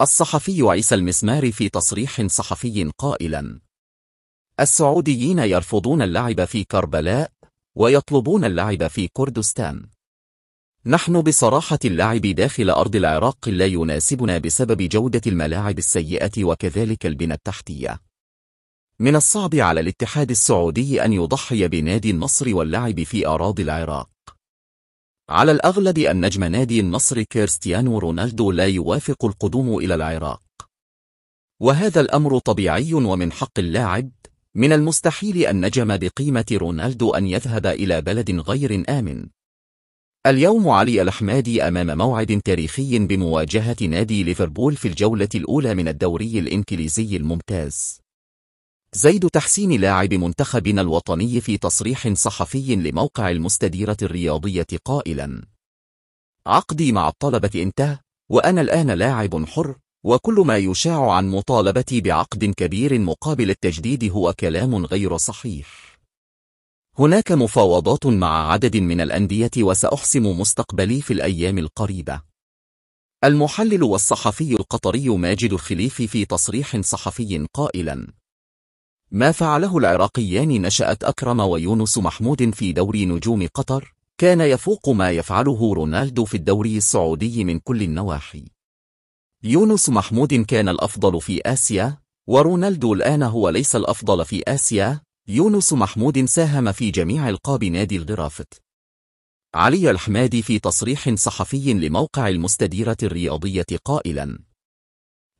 الصحفي عيسى المسمار في تصريح صحفي قائلا السعوديين يرفضون اللعب في كربلاء ويطلبون اللعب في كردستان نحن بصراحة اللعب داخل أرض العراق لا يناسبنا بسبب جودة الملاعب السيئة وكذلك البنى التحتية من الصعب على الاتحاد السعودي أن يضحي بنادي النصر واللعب في أراضي العراق على الأغلب أن نجم نادي النصر كريستيانو رونالدو لا يوافق القدوم إلى العراق وهذا الأمر طبيعي ومن حق اللاعب من المستحيل أن نجم بقيمة رونالدو أن يذهب إلى بلد غير آمن اليوم علي الأحمادي أمام موعد تاريخي بمواجهة نادي ليفربول في الجولة الأولى من الدوري الإنكليزي الممتاز زيد تحسين لاعب منتخبنا الوطني في تصريح صحفي لموقع المستديرة الرياضية قائلا عقدي مع الطلبة انتهى وأنا الآن لاعب حر وكل ما يشاع عن مطالبتي بعقد كبير مقابل التجديد هو كلام غير صحيح هناك مفاوضات مع عدد من الأندية وسأحسم مستقبلي في الأيام القريبة المحلل والصحفي القطري ماجد الخليفي في تصريح صحفي قائلا ما فعله العراقيان نشأت أكرم ويونس محمود في دوري نجوم قطر كان يفوق ما يفعله رونالدو في الدوري السعودي من كل النواحي يونس محمود كان الأفضل في آسيا ورونالدو الآن هو ليس الأفضل في آسيا يونس محمود ساهم في جميع القاب نادي الغرافت علي الحمادي في تصريح صحفي لموقع المستديرة الرياضية قائلاً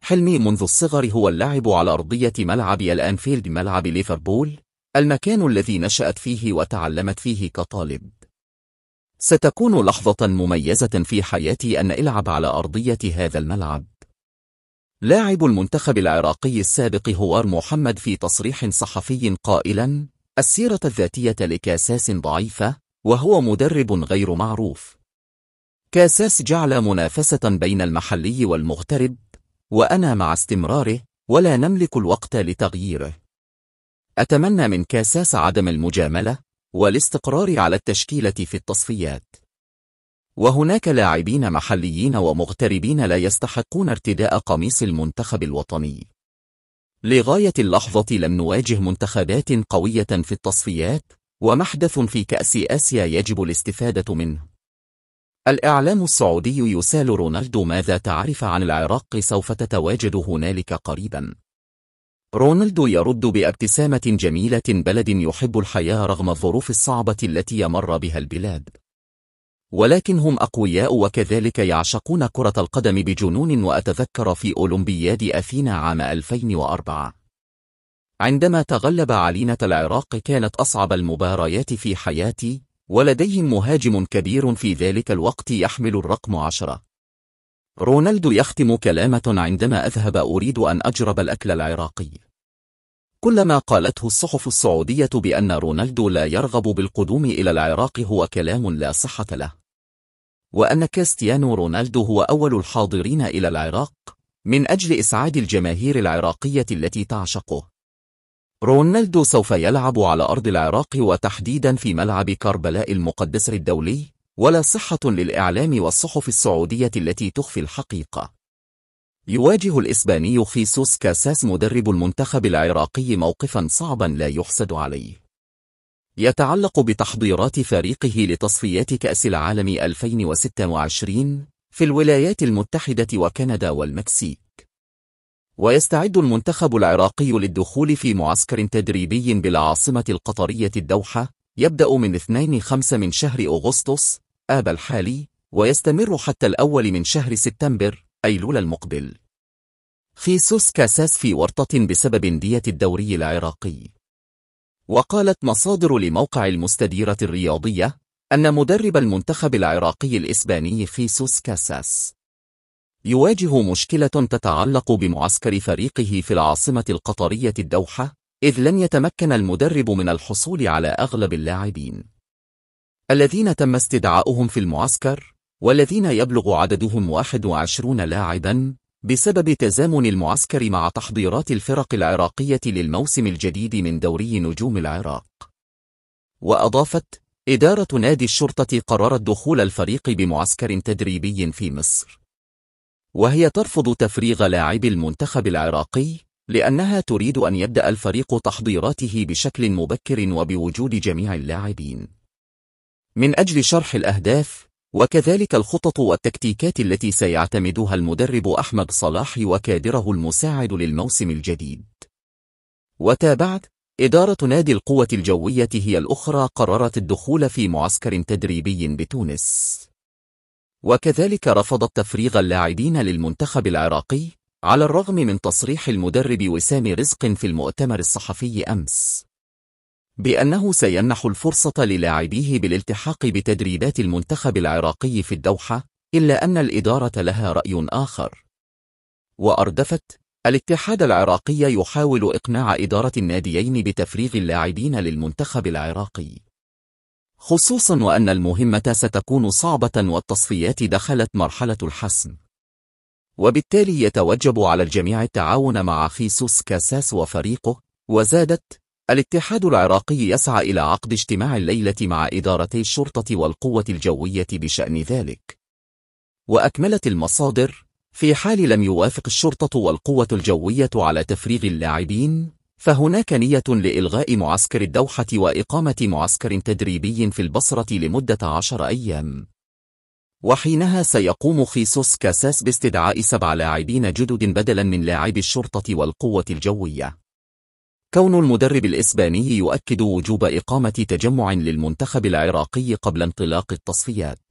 حلمي منذ الصغر هو اللعب على أرضية ملعب الأنفيلد ملعب ليفربول المكان الذي نشأت فيه وتعلمت فيه كطالب ستكون لحظة مميزة في حياتي أن ألعب على أرضية هذا الملعب لاعب المنتخب العراقي السابق هوار محمد في تصريح صحفي قائلا السيرة الذاتية لكاساس ضعيفة وهو مدرب غير معروف كاساس جعل منافسة بين المحلي والمغترب وأنا مع استمراره ولا نملك الوقت لتغييره أتمنى من كاساس عدم المجاملة والاستقرار على التشكيلة في التصفيات وهناك لاعبين محليين ومغتربين لا يستحقون ارتداء قميص المنتخب الوطني لغاية اللحظة لم نواجه منتخبات قوية في التصفيات ومحدث في كأس آسيا يجب الاستفادة منه الإعلام السعودي يسال رونالدو ماذا تعرف عن العراق سوف تتواجد هنالك قريبا رونالدو يرد بابتسامة جميلة بلد يحب الحياة رغم الظروف الصعبة التي يمر بها البلاد ولكن هم أقوياء وكذلك يعشقون كرة القدم بجنون وأتذكر في أولمبياد أثينا عام 2004 عندما تغلب علينة العراق كانت أصعب المباريات في حياتي ولديهم مهاجم كبير في ذلك الوقت يحمل الرقم عشرة رونالدو يختم كلامة عندما أذهب أريد أن أجرب الأكل العراقي كلما قالته الصحف السعودية بأن رونالدو لا يرغب بالقدوم إلى العراق هو كلام لا صحة له وأن كريستيانو رونالدو هو أول الحاضرين إلى العراق من أجل إسعاد الجماهير العراقية التي تعشقه رونالدو سوف يلعب على أرض العراق وتحديدا في ملعب كربلاء المقدس الدولي ولا صحة للإعلام والصحف السعودية التي تخفي الحقيقة يواجه الإسباني خيسوس كاساس مدرب المنتخب العراقي موقفا صعبا لا يحسد عليه يتعلق بتحضيرات فريقه لتصفيات كأس العالم 2026 في الولايات المتحدة وكندا والمكسيك ويستعد المنتخب العراقي للدخول في معسكر تدريبي بالعاصمة القطرية الدوحة يبدأ من 2-5 من شهر أغسطس آب الحالي ويستمر حتى الأول من شهر سبتمبر أيلول المقبل في سوس كاساس في ورطة بسبب دية الدوري العراقي وقالت مصادر لموقع المستديرة الرياضية أن مدرب المنتخب العراقي الإسباني خيسوس كاساس يواجه مشكلة تتعلق بمعسكر فريقه في العاصمة القطرية الدوحة إذ لن يتمكن المدرب من الحصول على أغلب اللاعبين الذين تم استدعاؤهم في المعسكر والذين يبلغ عددهم 21 لاعبا بسبب تزامن المعسكر مع تحضيرات الفرق العراقية للموسم الجديد من دوري نجوم العراق وأضافت إدارة نادي الشرطة قررت دخول الفريق بمعسكر تدريبي في مصر وهي ترفض تفريغ لاعب المنتخب العراقي لأنها تريد أن يبدأ الفريق تحضيراته بشكل مبكر وبوجود جميع اللاعبين من أجل شرح الأهداف وكذلك الخطط والتكتيكات التي سيعتمدها المدرب أحمد صلاح وكادره المساعد للموسم الجديد وتابعت إدارة نادي القوة الجوية هي الأخرى قررت الدخول في معسكر تدريبي بتونس وكذلك رفضت تفريغ اللاعبين للمنتخب العراقي على الرغم من تصريح المدرب وسام رزق في المؤتمر الصحفي أمس بأنه سيمنح الفرصة للاعبيه بالالتحاق بتدريبات المنتخب العراقي في الدوحة إلا أن الإدارة لها رأي آخر وأردفت الاتحاد العراقي يحاول إقناع إدارة الناديين بتفريغ اللاعبين للمنتخب العراقي خصوصا وأن المهمة ستكون صعبة والتصفيات دخلت مرحلة الحسم وبالتالي يتوجب على الجميع التعاون مع خيسوس كاساس وفريقه وزادت الاتحاد العراقي يسعى إلى عقد اجتماع الليلة مع إدارتي الشرطة والقوة الجوية بشأن ذلك وأكملت المصادر في حال لم يوافق الشرطة والقوة الجوية على تفريغ اللاعبين فهناك نية لإلغاء معسكر الدوحة وإقامة معسكر تدريبي في البصرة لمدة عشر أيام وحينها سيقوم خيسوس كاساس باستدعاء سبع لاعبين جدد بدلا من لاعبي الشرطة والقوة الجوية كون المدرب الإسباني يؤكد وجوب إقامة تجمع للمنتخب العراقي قبل انطلاق التصفيات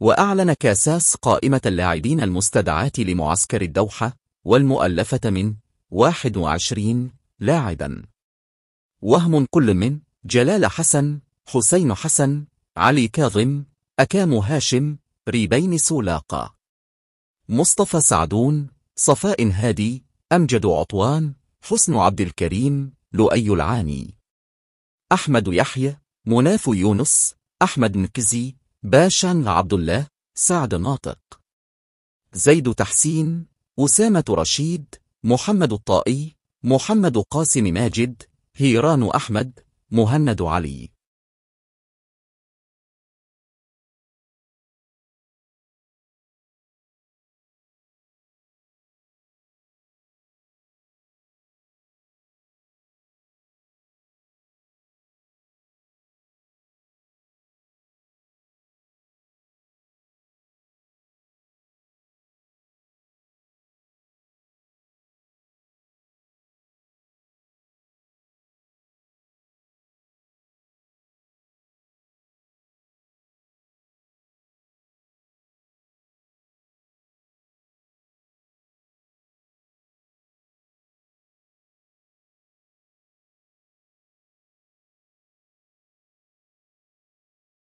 وأعلن كاساس قائمة اللاعبين المستدعات لمعسكر الدوحة والمؤلفة من 21 لاعبا وهم كل من جلال حسن حسين حسن علي كاظم أكام هاشم ريبين سولاقة مصطفى سعدون صفاء هادي أمجد عطوان حسن عبد الكريم لؤي العاني أحمد يحيى مناف يونس أحمد نكزي باشا عبد الله سعد ناطق زيد تحسين أسامة رشيد محمد الطائي محمد قاسم ماجد هيران أحمد مهند علي